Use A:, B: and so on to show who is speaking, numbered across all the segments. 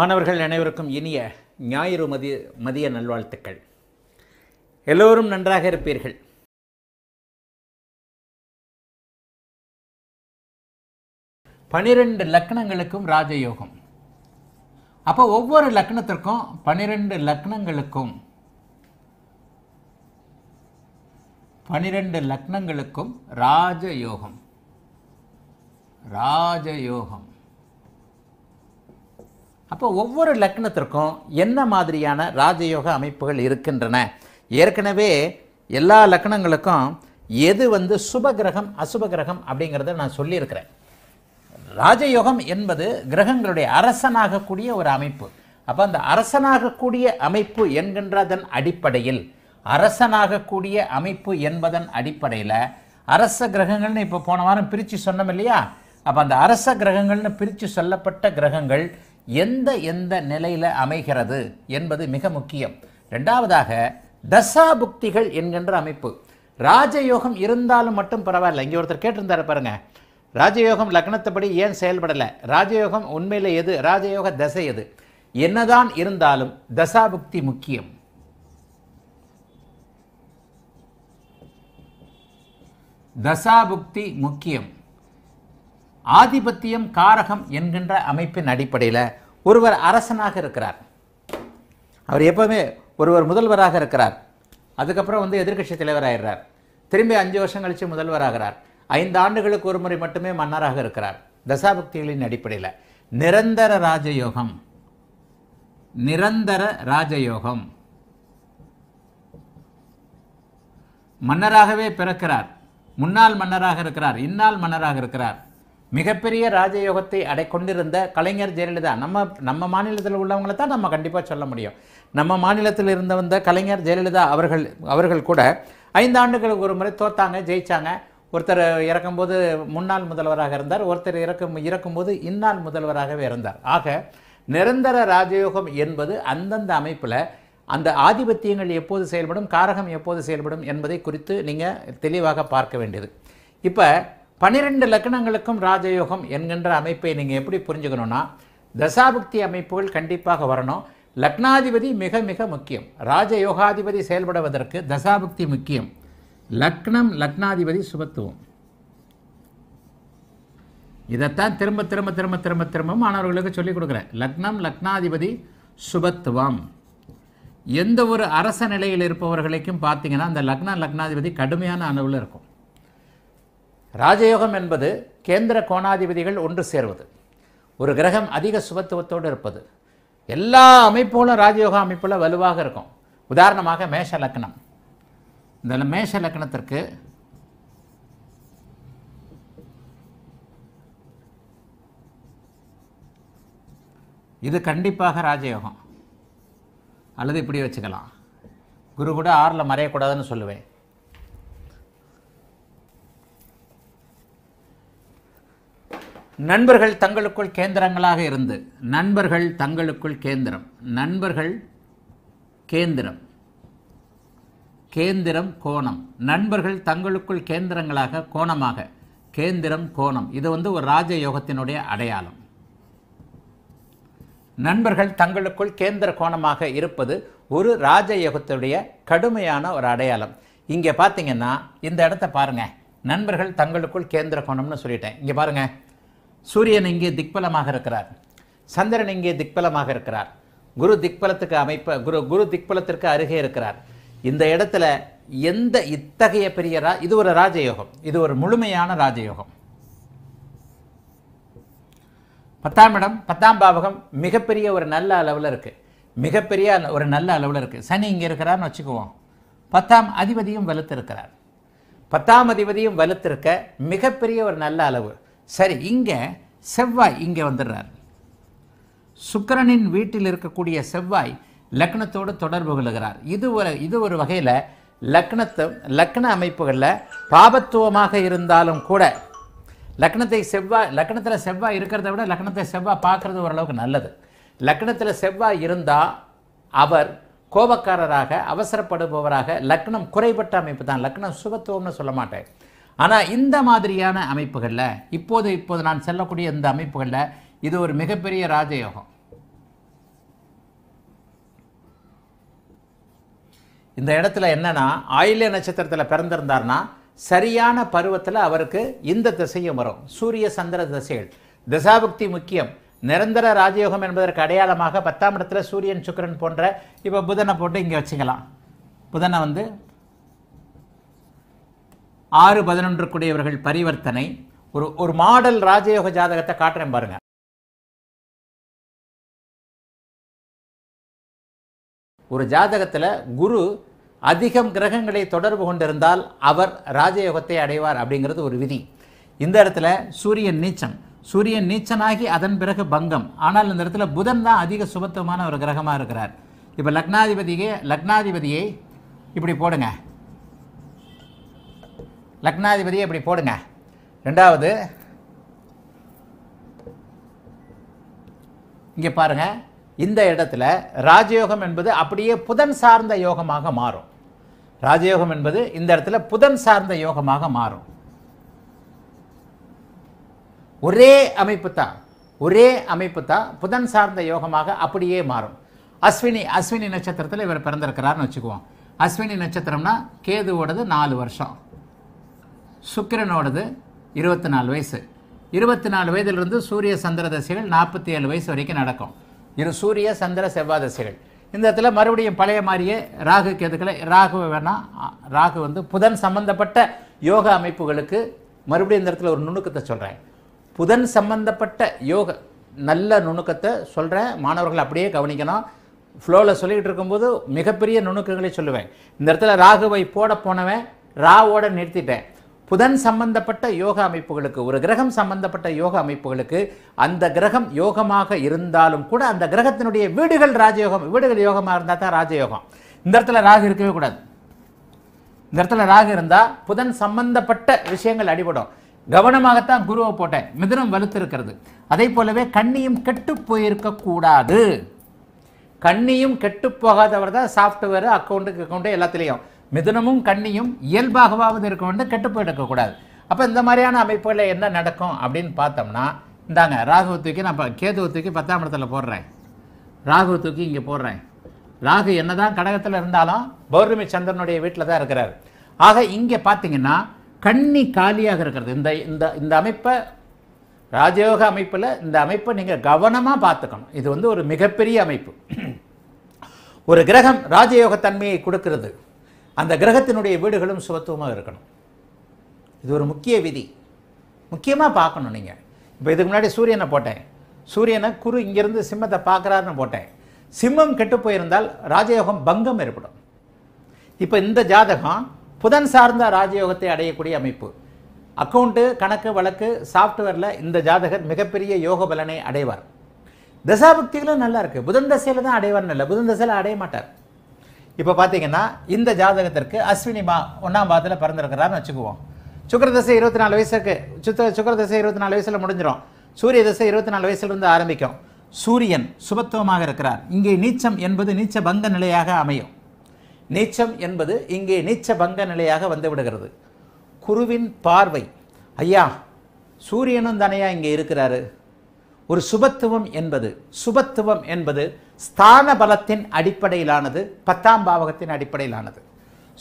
A: மாணவர்கள் அனைவருக்கும் இனிய ஞாயிறு மதிய மதிய நல்வாழ்த்துக்கள் எல்லோரும் நன்றாக இருப்பீர்கள் பனிரெண்டு லக்கணங்களுக்கும் ராஜயோகம் அப்போ ஒவ்வொரு லக்கணத்திற்கும் பனிரெண்டு லக்னங்களுக்கும் பனிரெண்டு லக்னங்களுக்கும் ராஜயோகம் ராஜயோகம் அப்போ ஒவ்வொரு லக்னத்திற்கும் என்ன மாதிரியான ராஜயோக அமைப்புகள் இருக்கின்றன ஏற்கனவே எல்லா லக்னங்களுக்கும் எது வந்து சுப கிரகம் அசுப கிரகம் அப்படிங்கிறத நான் சொல்லியிருக்கிறேன் ராஜயோகம் என்பது கிரகங்களுடைய அரசனாகக்கூடிய ஒரு அமைப்பு அப்போ அந்த அரசனாகக்கூடிய அமைப்பு என்கின்றதன் அடிப்படையில் அரசனாகக்கூடிய அமைப்பு என்பதன் அடிப்படையில் அரச கிரகங்கள்னு இப்போ போன வாரம் பிரித்து சொன்னோம் இல்லையா அப்போ அந்த அரச கிரகங்கள்னு பிரித்து சொல்லப்பட்ட கிரகங்கள் எந்த எந்த நிலையில் அமைகிறது என்பது மிக முக்கியம் ரெண்டாவதாக தசா புக்திகள் என்கின்ற அமைப்பு ராஜயோகம் இருந்தாலும் மட்டும் பரவாயில்ல இங்கே ஒருத்தர் கேட்டிருந்தார் பாருங்க ராஜயோகம் லக்னத்தபடி ஏன் செயல்படலை ராஜயோகம் உண்மையில் எது ராஜயோக தசை எது என்னதான் இருந்தாலும் தசாபுக்தி முக்கியம் தசாபுக்தி முக்கியம் ஆதிபத்தியம் காரகம் என்கின்ற அமைப்பின் அடிப்படையில் ஒருவர் அரசனாக இருக்கிறார் அவர் எப்போவுமே ஒருவர் முதல்வராக இருக்கிறார் அதுக்கப்புறம் வந்து எதிர்கட்சி தலைவராகிறார் திரும்பி அஞ்சு வருஷம் கழித்து முதல்வராகிறார் ஐந்து ஆண்டுகளுக்கு ஒரு முறை மட்டுமே மன்னராக இருக்கிறார் தசாபக்திகளின் அடிப்படையில் நிரந்தர ராஜயோகம் நிரந்தர ராஜயோகம் மன்னராகவே பிறக்கிறார் முன்னாள் மன்னராக இருக்கிறார் இந்நாள் மன்னராக இருக்கிறார் மிகப்பெரிய ராஜயோகத்தை அடை கொண்டிருந்த கலைஞர் ஜெயலலிதா நம்ம நம்ம மாநிலத்தில் உள்ளவங்களை தான் நம்ம கண்டிப்பாக சொல்ல முடியும் நம்ம மாநிலத்தில் இருந்த வந்த கலைஞர் ஜெயலலிதா அவர்கள் அவர்கள் கூட ஐந்து ஆண்டுகளுக்கு ஒரு முறை தோத்தாங்க ஜெயித்தாங்க ஒருத்தர் இறக்கும்போது முன்னாள் முதல்வராக இருந்தார் ஒருத்தர் இறக்கும் இறக்கும்போது இந்நாள் முதல்வராகவே இருந்தார் ஆக நிரந்தர ராஜயோகம் என்பது அந்தந்த அமைப்பில் அந்த ஆதிபத்தியங்கள் எப்போது செயல்படும் காரகம் எப்போது செயல்படும் என்பதை குறித்து நீங்கள் தெளிவாக பார்க்க வேண்டியது இப்போ பன்னிரெண்டு லக்னங்களுக்கும் ராஜயோகம் என்கின்ற அமைப்பை நீங்கள் எப்படி புரிஞ்சுக்கணும்னா தசாபக்தி அமைப்புகள் கண்டிப்பாக வரணும் லக்னாதிபதி மிக மிக முக்கியம் ராஜயோகாதிபதி செயல்படுவதற்கு தசாபக்தி முக்கியம் லக்னம் லக்னாதிபதி சுபத்துவம் இதைத்தான் திரும்ப திரும்ப திரும்ப திரும்ப திரும்ப மாணவர்களுக்கு சொல்லிக் கொடுக்குறேன் லக்னம் லக்னாதிபதி சுபத்துவம் எந்த ஒரு அரச நிலையில் இருப்பவர்களுக்கும் பார்த்தீங்கன்னா அந்த லக்ன லக்னாதிபதி கடுமையான அளவில் இருக்கும் ராஜயோகம் என்பது கேந்திர கோணாதிபதிகள் ஒன்று சேர்வது ஒரு கிரகம் அதிக சுபத்துவத்தோடு இருப்பது எல்லா அமைப்புகளும் ராஜயோக அமைப்பில் வலுவாக இருக்கும் உதாரணமாக மேஷ லக்னம் இந்த மேஷ லக்னத்திற்கு இது கண்டிப்பாக ராஜயோகம் அல்லது இப்படி வச்சுக்கலாம் குரு கூட ஆறில் மறையக்கூடாதுன்னு சொல்லுவேன் நண்பர்கள் தங்களுக்குள் கேந்திரங்களாக இருந்து நண்பர்கள் தங்களுக்குள் கேந்திரம் நண்பர்கள் கேந்திரம் கேந்திரம் கோணம் நண்பர்கள் தங்களுக்குள் கேந்திரங்களாக கோணமாக கேந்திரம் கோணம் இது வந்து ஒரு ராஜயோகத்தினுடைய அடையாளம் நண்பர்கள் தங்களுக்குள் கேந்திர கோணமாக இருப்பது ஒரு ராஜயோகத்துடைய கடுமையான ஒரு அடையாளம் இங்கே பார்த்தீங்கன்னா இந்த இடத்த பாருங்கள் நண்பர்கள் தங்களுக்குள் கேந்திர கோணம்னு சொல்லிட்டேன் இங்கே பாருங்கள் சூரியன் இங்கே திக்பலமாக இருக்கிறார் சந்திரன் இங்கே திக்பலமாக இருக்கிறார் குரு திக்பலத்துக்கு அமைப்ப குரு குரு திக்பலத்திற்கு அருகே இருக்கிறார் இந்த இடத்துல எந்த இத்தகைய பெரிய ரா இது ஒரு ராஜயோகம் இது ஒரு முழுமையான ராஜயோகம் பத்தாம் இடம் பத்தாம் பாவகம் மிகப்பெரிய ஒரு நல்ல அளவில் இருக்குது மிகப்பெரிய ஒரு நல்ல அளவில் இருக்குது சனி இங்கே இருக்கிறார்னு வச்சுக்குவோம் பத்தாம் அதிபதியும் வலுத்திருக்கிறார் பத்தாம் அதிபதியும் வலுத்திருக்க மிகப்பெரிய ஒரு நல்ல அளவு சரி இங்கே செவ்வாய் இங்கே வந்துடுறார் சுக்கரனின் வீட்டில் இருக்கக்கூடிய செவ்வாய் லக்னத்தோடு தொடர்பு கொள்கிறார் இது ஒரு இது ஒரு வகையில் லக்னத்தை லக்ன அமைப்புகளில் பாபத்துவமாக இருந்தாலும் கூட லக்னத்தை செவ்வாய் லக்னத்தில் செவ்வாய் இருக்கிறத விட லக்னத்தை செவ்வாய் பார்க்குறது ஓரளவுக்கு நல்லது லக்னத்தில் செவ்வாய் இருந்தால் அவர் கோபக்காரராக அவசரப்படுபவராக லக்னம் குறைபட்ட அமைப்பு தான் லக்னம் சுபத்துவம்னு சொல்ல மாட்டேன் ஆனால் இந்த மாதிரியான அமைப்புகளில் இப்போது இப்போது நான் செல்லக்கூடிய இந்த அமைப்புகளில் இது ஒரு மிகப்பெரிய ராஜயோகம் இந்த இடத்துல என்னென்னா ஆயில்ய நட்சத்திரத்தில் பிறந்திருந்தார்னா சரியான பருவத்தில் அவருக்கு இந்த திசையும் வரும் சூரிய சந்திர திசைகள் திசாபக்தி முக்கியம் நிரந்தர ராஜயோகம் என்பதற்கு அடையாளமாக பத்தாம் இடத்துல சூரியன் சுக்கரன் போன்ற இப்போ புதனை போட்டு இங்கே வச்சுக்கலாம் புதனை வந்து ஆறு பதினொன்றுக்குடையவர்கள் பரிவர்த்தனை ஒரு ஒரு மாடல் ராஜயோக ஜாதகத்தை காட்டுறேன் பாருங்க ஒரு ஜாதகத்தில் குரு அதிகம் கிரகங்களை தொடர்பு கொண்டிருந்தால் அவர் ராஜயோகத்தை அடைவார் அப்படிங்கிறது ஒரு விதி இந்த இடத்துல சூரியன் நீச்சம் சூரியன் நீச்சனாகி அதன் பிறகு பங்கம் ஆனால் இந்த இடத்துல புதன் தான் அதிக சுபத்துவமான ஒரு கிரகமாக இருக்கிறார் இப்போ லக்னாதிபதியே லக்னாதிபதியை இப்படி போடுங்க லக்னாதிபதியை இப்படி போடுங்க ரெண்டாவது இங்கே பாருங்கள் இந்த இடத்துல ராஜயோகம் என்பது அப்படியே புதன் சார்ந்த யோகமாக மாறும் ராஜயோகம் என்பது இந்த இடத்துல புதன் சார்ந்த யோகமாக மாறும் ஒரே அமைப்பு தான் ஒரே அமைப்பு தான் புதன் சார்ந்த யோகமாக அப்படியே மாறும் அஸ்வினி அஸ்வினி நட்சத்திரத்தில் இவர் பிறந்திருக்கிறார்னு வச்சுக்குவோம் அஸ்வினி நட்சத்திரம்னா கேதுவோடது நாலு வருஷம் சுக்கிரனோடது இருபத்தி நாலு வயசு இருபத்தி நாலு வயதிலிருந்து சூரிய சந்திர தசைகள் நாற்பத்தி ஏழு வயசு வரைக்கும் நடக்கும் இரு சூரிய சந்திர செவ்வாய் தசைகள் இந்த இடத்துல மறுபடியும் பழைய மாதிரியே ராகு கேதுக்களை ராகு வேணால் ராகு வந்து புதன் சம்பந்தப்பட்ட யோக அமைப்புகளுக்கு மறுபடியும் இந்த இடத்துல ஒரு நுணுக்கத்தை சொல்கிறேன் புதன் சம்பந்தப்பட்ட யோக நல்ல நுணுக்கத்தை சொல்கிறேன் மாணவர்கள் அப்படியே கவனிக்கணும் ஃப்ளோவில் சொல்லிக்கிட்டு இருக்கும்போது மிகப்பெரிய நுணுக்கங்களை சொல்லுவேன் இந்த இடத்துல ராகுவை போட போனவன் ராவோட நிறுத்திட்டேன் புதன் சம்பந்தப்பட்ட யோக அமைப்புகளுக்கு ஒரு கிரகம் சம்பந்தப்பட்ட யோக அமைப்புகளுக்கு அந்த கிரகம் யோகமாக இருந்தாலும் கூட அந்த கிரகத்தினுடைய வீடுகள் ராஜயோகம் வீடுகள் யோகமாக இருந்தால் தான் ராஜயோகம் இந்த இடத்துல ராகு இருக்கவே கூடாது இந்த இடத்துல ராகு இருந்தால் புதன் சம்பந்தப்பட்ட விஷயங்கள் அடிபடும் கவனமாகத்தான் குருவை போட்டேன் வலுத்து இருக்கிறது அதே போலவே கண்ணியும் கெட்டு போயிருக்கக்கூடாது கண்ணியும் கெட்டு போகாதவர் தான் சாஃப்ட்வேர் அக்கௌண்ட்டுக்கு அக்கௌண்ட்டு எல்லாத்துலேயும் மிதுனமும் கண்ணியும் இயல்பாகவாவது இருக்க வேண்டும் கெட்டு போயிடக்கூடாது அப்போ இந்த மாதிரியான அமைப்புகளில் என்ன நடக்கும் அப்படின்னு பார்த்தோம்னா இந்தாங்க ராகுவை தூக்கி நான் கேதுவ தூக்கி பத்தாம் இடத்துல போடுறேன் ராகுவ தூக்கி இங்கே போடுறேன் ராகு தான் கடகத்தில் இருந்தாலும் பௌர்ணமி சந்திரனுடைய வீட்டில் தான் இருக்கிறார் ஆக இங்கே பார்த்தீங்கன்னா கண்ணி காலியாக இருக்கிறது இந்த இந்த இந்த அமைப்பை ராஜயோக அமைப்பில் இந்த அமைப்பை நீங்கள் கவனமாக பார்த்துக்கணும் இது வந்து ஒரு மிகப்பெரிய அமைப்பு ஒரு கிரகம் ராஜயோகத்தன்மையை கொடுக்கிறது அந்த கிரகத்தினுடைய வீடுகளும் சுபத்துவமாக இருக்கணும் இது ஒரு முக்கிய விதி முக்கியமாக பார்க்கணும் நீங்கள் இப்போ இதுக்கு முன்னாடி சூரியனை போட்டேன் சூரியனை குரு இங்கேருந்து சிம்மத்தை பார்க்குறாருன்னு போட்டேன் சிம்மம் கெட்டு போயிருந்தால் ராஜயோகம் பங்கம் ஏற்படும் இப்போ இந்த ஜாதகம் புதன் சார்ந்த ராஜயோகத்தை அடையக்கூடிய அமைப்பு அக்கௌண்ட்டு கணக்கு வழக்கு சாஃப்ட்வேரில் இந்த ஜாதகர் மிகப்பெரிய யோக பலனை அடைவார் தசாபக்திகளும் நல்லா இருக்குது புதன் தசையில் தான் அடைவார்னு இல்லை புதன் தசையில் அடைய மாட்டார் இப்போ பார்த்தீங்கன்னா இந்த ஜாதகத்திற்கு அஸ்வினி மா ஒன்றாம் பாதத்தில் பிறந்திருக்கிறான்னு வச்சுக்குவோம் சுக்கரதசை இருபத்தி நாலு வயசுக்கு சுத்த சுக்கரதசை இருபத்தி நாலு வயசில் முடிஞ்சிடும் சூரிய தசை இருபத்தி நாலு வயசுலேருந்து ஆரம்பிக்கும் சூரியன் சுபத்துவமாக இருக்கிறார் இங்கே நீச்சம் என்பது நீச்ச பங்க நிலையாக அமையும் நீச்சம் என்பது இங்கே நீச்ச பங்க நிலையாக வந்து விடுகிறது குருவின் பார்வை ஐயா சூரியனும் தானையா இங்கே இருக்கிறாரு ஒரு சுபத்துவம் என்பது சுபத்துவம் என்பது ஸ்தான பலத்தின் அடிப்படையிலானது பத்தாம் பாவகத்தின் அடிப்படையிலானது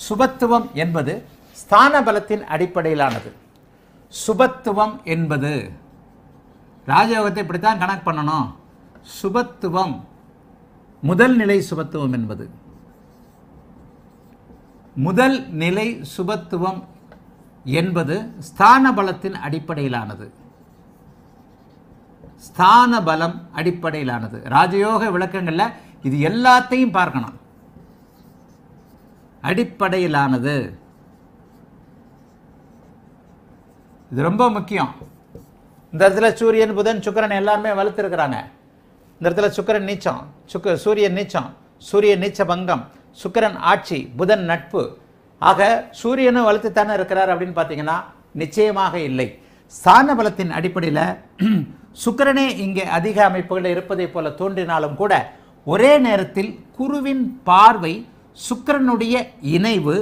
A: சுபத்துவம் என்பது ஸ்தான பலத்தின் அடிப்படையிலானது சுபத்துவம் என்பது ராஜயோகத்தை இப்படித்தான் கணக்கு பண்ணணும் சுபத்துவம் முதல் நிலை சுபத்துவம் என்பது முதல் நிலை சுபத்துவம் என்பது ஸ்தான பலத்தின் அடிப்படையிலானது ஸ்தான பலம் அடிப்படையிலானது ராஜயோக விளக்கங்களில் இது எல்லாத்தையும் பார்க்கணும் அடிப்படையிலானது இது ரொம்ப முக்கியம் இந்த இடத்துல சூரியன் புதன் சுக்கரன் எல்லாருமே வளர்த்துருக்கிறாங்க இந்த இடத்துல சுக்கரன் நீச்சம் சுக்க சூரியன் நீச்சம் சூரிய நீச்ச பங்கம் சுக்கரன் ஆட்சி புதன் நட்பு ஆக சூரியனும் வளர்த்துத்தானே இருக்கிறார் அப்படின்னு பார்த்தீங்கன்னா நிச்சயமாக இல்லை ஸ்தான பலத்தின் அடிப்படையில் சுக்கரனே இங்கே அதிக அமைப்புகள் இருப்பதைப் போல தோன்றினாலும் கூட ஒரே நேரத்தில் குருவின் பார்வை சுக்கரனுடைய இணைவு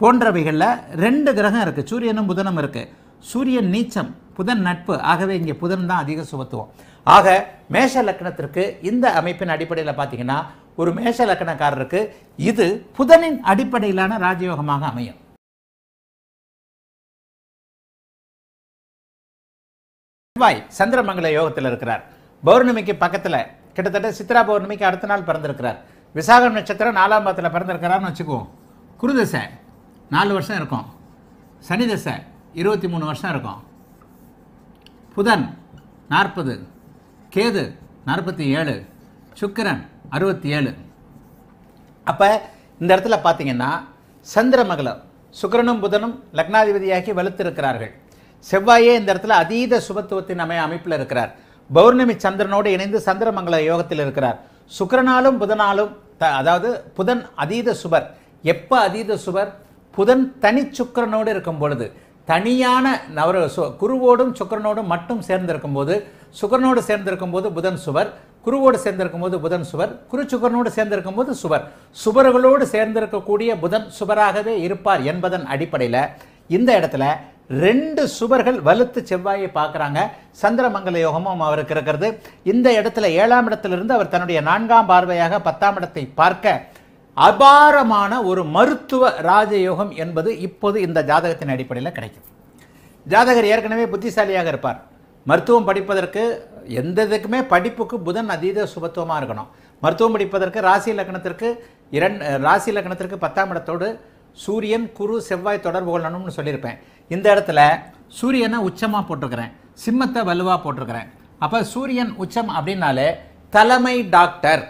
A: போன்றவைகளில் ரெண்டு கிரகம் இருக்குது சூரியனும் புதனும் இருக்குது சூரியன் நீச்சம் புதன் நட்பு ஆகவே இங்கே புதன் தான் அதிக சுபத்துவம் ஆக மேஷ லக்கணத்திற்கு இந்த அமைப்பின் அடிப்படையில் பார்த்தீங்கன்னா ஒரு மேஷ லக்கணக்காரருக்கு இது புதனின் அடிப்படையிலான ராஜயோகமாக அமையும் செவ்வாய் சந்திரமங்கல யோகத்தில் இருக்கிறார் பௌர்ணமிக்கு பக்கத்தில் கிட்டத்தட்ட சித்ரா பௌர்ணமிக்கு அடுத்த நாள் பிறந்திருக்கிறார் விசாகம் நட்சத்திரம் நாலாம் பாதத்தில் பிறந்திருக்கிறார்னு வச்சுக்குவோம் குருதசை நாலு வருஷம் இருக்கும் சனி தசை இருபத்தி மூணு வருஷம் இருக்கும் புதன் நாற்பது கேது நாற்பத்தி ஏழு சுக்கிரன் அறுபத்தி ஏழு அப்போ இந்த இடத்துல பார்த்தீங்கன்னா சந்திரமகலம் சுக்கரனும் புதனும் லக்னாதிபதியாகி வலுத்திருக்கிறார்கள் செவ்வாயே இந்த இடத்துல அதீத சுபத்துவத்தின் அமை அமைப்பில் இருக்கிறார் பௌர்ணமி சந்திரனோடு இணைந்து சந்திரமங்கல யோகத்தில் இருக்கிறார் சுக்கரனாலும் புதனாலும் த அதாவது புதன் அதீத சுபர் எப்போ அதீத சுபர் புதன் தனி சுக்கரனோடு இருக்கும் பொழுது தனியான நவர குருவோடும் சுக்கரனோடும் மட்டும் சேர்ந்திருக்கும் போது சுக்கரனோடு சேர்ந்திருக்கும் போது புதன் சுவர் குருவோடு சேர்ந்திருக்கும் போது புதன் சுவர் குரு சுக்கரனோடு சேர்ந்திருக்கும் போது சுவர் சுவர்களோடு சேர்ந்திருக்கக்கூடிய புதன் சுவராகவே இருப்பார் என்பதன் அடிப்படையில் இந்த இடத்துல ரெண்டு சுவர்கள் வலுத்து செவ்வாயை பார்க்குறாங்க சந்திரமங்கல யோகமும் அவருக்கு இருக்கிறது இந்த இடத்துல ஏழாம் இடத்திலிருந்து அவர் தன்னுடைய நான்காம் பார்வையாக பத்தாம் இடத்தை பார்க்க அபாரமான ஒரு மருத்துவ ராஜயோகம் என்பது இப்போது இந்த ஜாதகத்தின் அடிப்படையில் கிடைக்கும் ஜாதகர் ஏற்கனவே புத்திசாலியாக இருப்பார் மருத்துவம் படிப்பதற்கு எந்த இதுக்குமே படிப்புக்கு புதன் அதீத சுபத்துவமாக இருக்கணும் மருத்துவம் படிப்பதற்கு ராசி லக்னத்திற்கு இரண்டு ராசி லக்னத்திற்கு பத்தாம் இடத்தோடு சூரியன் குரு செவ்வாய் தொடர்பு கொள்ளணும்னு சொல்லியிருப்பேன் இந்த இடத்துல சூரியனை உச்சமாக போட்டிருக்கிறேன் சிம்மத்தை வலுவாக போட்டிருக்கிறேன் அப்போ சூரியன் உச்சம் அப்படின்னாலே தலைமை டாக்டர்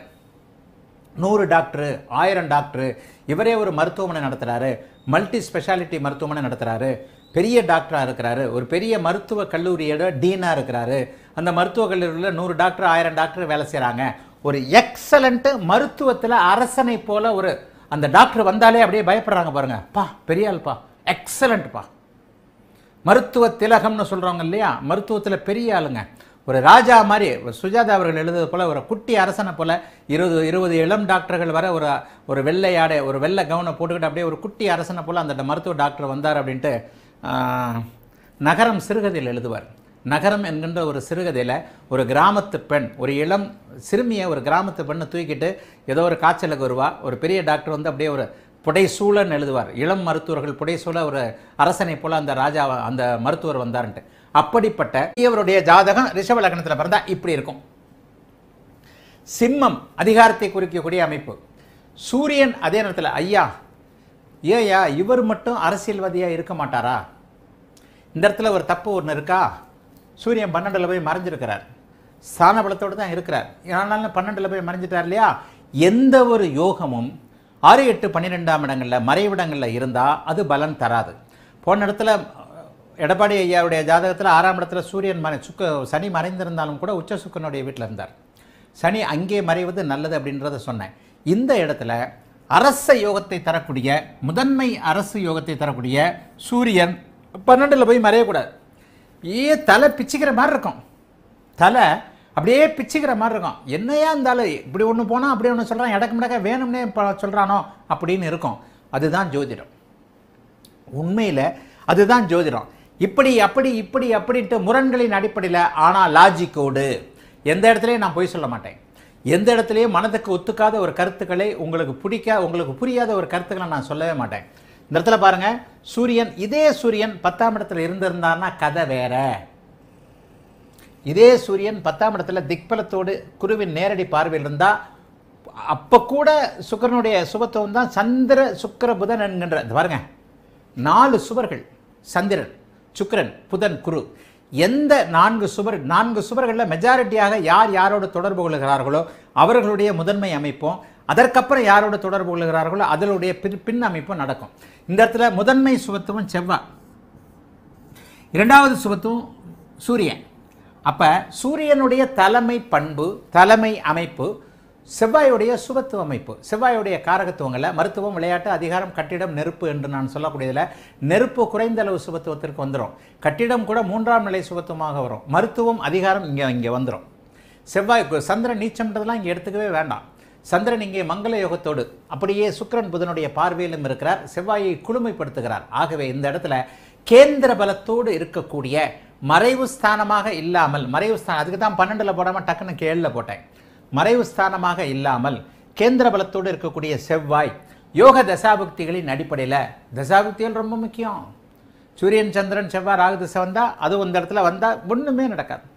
A: நூறு டாக்டரு ஆயிரம் டாக்டரு இவரே ஒரு மருத்துவமனை நடத்துகிறாரு மல்டி ஸ்பெஷாலிட்டி மருத்துவமனை நடத்துகிறாரு பெரிய டாக்டராக இருக்கிறாரு ஒரு பெரிய மருத்துவ கல்லூரியோட டீனாக இருக்கிறாரு அந்த மருத்துவ கல்லூரியில் நூறு டாக்டர் ஆயிரம் டாக்டர் வேலை செய்கிறாங்க ஒரு எக்ஸலண்ட்டு மருத்துவத்தில் அரசனை போல் ஒரு அந்த டாக்டர் வந்தாலே அப்படியே பயப்படுறாங்க பாருங்கள் பா பெரிய ஆள்ப்பா மருத்துவ திலகம்னு சொல்கிறவங்க இல்லையா மருத்துவத்தில் பெரிய ஆளுங்க ஒரு ராஜா மாதிரி ஒரு சுஜாதா அவர்கள் எழுதுவது போல் ஒரு குட்டி அரசனை போல் இருபது இருபது இளம் டாக்டர்கள் வர ஒரு ஒரு வெள்ளை ஆடை ஒரு வெள்ளை கவனம் போட்டுக்கிட்டு அப்படியே ஒரு குட்டி அரசனை போல் அந்த மருத்துவ டாக்டர் வந்தார் அப்படின்ட்டு நகரம் சிறுகதையில் எழுதுவார் நகரம் என்கின்ற ஒரு சிறுகதையில் ஒரு கிராமத்து பெண் ஒரு இளம் சிறுமியை ஒரு கிராமத்து பெண்ணை தூக்கிட்டு ஏதோ ஒரு காய்ச்சலுக்கு வருவா ஒரு பெரிய டாக்டர் வந்து அப்படியே ஒரு புடைசூழன் எழுதுவார் இளம் மருத்துவர்கள் புடைசூழ ஒரு அரசனை போல அந்த ராஜா அந்த மருத்துவர் வந்தார்ன்ட்டு அப்படிப்பட்ட இவருடைய ஜாதகம் ரிஷப லக்னத்தில் பிறந்தா இப்படி இருக்கும் சிம்மம் அதிகாரத்தை குறிக்கக்கூடிய அமைப்பு சூரியன் அதே நேரத்தில் ஐயா ஏயா இவர் மட்டும் அரசியல்வாதியாக இருக்க மாட்டாரா இந்த இடத்துல ஒரு தப்பு ஒன்று இருக்கா சூரியன் பன்னெண்டில் போய் மறைஞ்சிருக்கிறார் ஸ்தான பலத்தோடு தான் இருக்கிறார் ஆனாலும் பன்னெண்டில் போய் மறைஞ்சிட்டார் இல்லையா எந்த ஒரு யோகமும் ஆறு எட்டு பன்னிரெண்டாம் இடங்களில் மறைவிடங்களில் இருந்தால் அது பலன் தராது போன இடத்துல எடப்பாடி ஐயாவுடைய ஜாதகத்தில் ஆறாம் இடத்துல சூரியன் மறை சுக்க சனி மறைந்திருந்தாலும் கூட உச்ச சுக்கனுடைய வீட்டில் இருந்தார் சனி அங்கே மறைவது நல்லது அப்படின்றத சொன்னேன் இந்த இடத்துல அரச யோகத்தை தரக்கூடிய முதன்மை அரசு யோகத்தை தரக்கூடிய சூரியன் பன்னெண்டில் போய் மறையக்கூடாது ஏ தலை பிச்சுக்கிற மாதிரி இருக்கும் தலை அப்படியே பிச்சுக்கிற மாதிரி இருக்கும் என்னையா இருந்தாலும் இப்படி ஒன்று போனால் அப்படி ஒன்று சொல்கிறான் இடக்கு மிடக்க வேணும்னே இப்போ சொல்கிறானோ அப்படின்னு இருக்கும் அதுதான் ஜோதிடம் உண்மையில் அதுதான் ஜோதிடம் இப்படி அப்படி இப்படி அப்படின்ட்டு முரண்களின் அடிப்படையில் ஆனால் லாஜிக்கோடு எந்த இடத்துலையும் நான் போய் சொல்ல மாட்டேன் எந்த இடத்துலையும் மனதுக்கு ஒத்துக்காத ஒரு கருத்துக்களை உங்களுக்கு பிடிக்க உங்களுக்கு புரியாத ஒரு கருத்துக்களை நான் சொல்லவே மாட்டேன் இந்த இடத்துல பாருங்கள் சூரியன் இதே சூரியன் பத்தாம் இடத்துல இருந்திருந்தான்னா கதை வேறு இதே சூரியன் பத்தாம் இடத்துல திக்பலத்தோடு குருவின் நேரடி பார்வையில் இருந்தால் அப்போ கூட சுக்கரனுடைய சுபத்துவம் தான் சந்திர சுக்கர புதன் என்கின்ற பாருங்க நாலு சுவர்கள் சந்திரன் சுக்கரன் புதன் குரு எந்த நான்கு சுவர் நான்கு சுவர்களில் மெஜாரிட்டியாக யார் யாரோட தொடர்பு கொள்கிறார்களோ அவர்களுடைய முதன்மை அமைப்போம் அதற்கப்புறம் யாரோட தொடர்பு கொள்கிறார்களோ அதனுடைய பின் பின் அமைப்பும் நடக்கும் இந்த இடத்துல முதன்மை சுபத்துவம் செவ்வாய் இரண்டாவது சுபத்துவம் சூரியன் அப்போ சூரியனுடைய தலைமை பண்பு தலைமை அமைப்பு செவ்வாயுடைய சுபத்துவ அமைப்பு செவ்வாயுடைய காரகத்துவங்களில் மருத்துவம் விளையாட்டு அதிகாரம் கட்டிடம் நெருப்பு என்று நான் சொல்லக்கூடியதில் நெருப்பு குறைந்த அளவு சுபத்துவத்திற்கு வந்துடும் கட்டிடம் கூட மூன்றாம் நிலை சுபத்துவமாக வரும் மருத்துவம் அதிகாரம் இங்கே இங்கே வந்துடும் செவ்வாய் சந்திரன் நீச்சம்ன்றதெல்லாம் இங்கே எடுத்துக்கவே வேண்டாம் சந்திரன் இங்கே மங்கள யோகத்தோடு அப்படியே சுக்கரன் புதனுடைய பார்வையிலும் இருக்கிறார் செவ்வாயை குளுமைப்படுத்துகிறார் ஆகவே இந்த இடத்துல கேந்திர பலத்தோடு இருக்கக்கூடிய மறைவு ஸ்தானமாக இல்லாமல் மறைவு ஸ்தானம் அதுக்கு தான் பன்னெண்டில் போடாமல் டக்குன்னு கேளில் போட்டேன் மறைவு ஸ்தானமாக இல்லாமல் கேந்திர பலத்தோடு இருக்கக்கூடிய செவ்வாய் யோக தசாபக்திகளின் அடிப்படையில் தசாபக்திகள் ரொம்ப முக்கியம் சூரியன் சந்திரன் செவ்வாய் ராகு திசை வந்தால் அதுவும் இந்த இடத்துல வந்தால் ஒன்றுமே நடக்காது